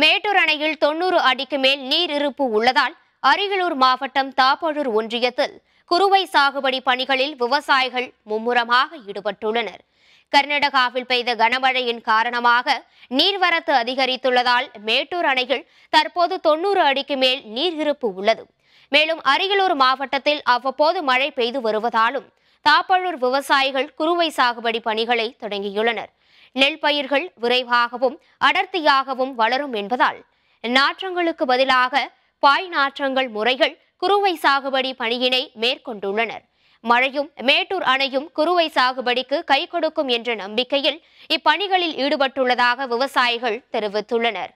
மேட்டூர் அணையில் தொன்னூறு அடிக்கு மேல் நீர் இருப்பு உள்ளதால் அரியலூர் மாவட்டம் தாப்பழூர் ஒன்றியத்தில் குறுவை சாகுபடி பணிகளில் விவசாயிகள் மும்முரமாக ஈடுபட்டுள்ளனர் கர்நாடகாவில் பெய்த கனமழையின் காரணமாக நீர்வரத்து அதிகரித்துள்ளதால் மேட்டூர் அணையில் தற்போது தொன்னூறு அடிக்கு மேல் நீர் இருப்பு உள்ளது மேலும் அரியலூர் மாவட்டத்தில் அவ்வப்போது மழை பெய்து வருவதாலும் தாப்பழூர் விவசாயிகள் குறுவை சாகுபடி பணிகளை தொடங்கியுள்ளனர் நெல் பயிர்கள் விரைவாகவும் அடர்த்தியாகவும் வளரும் என்பதால் நாற்றங்களுக்கு பதிலாக பாய் நாற்றங்கள் முறைகள் குறுவை சாகுபடி பணியினை மேற்கொண்டுள்ளனர் மழையும் மேட்டூர் அணையும் குறுவை சாகுபடிக்கு கை கொடுக்கும் என்ற நம்பிக்கையில் இப்பணிகளில் ஈடுபட்டுள்ளதாக விவசாயிகள் தெரிவித்துள்ளனர்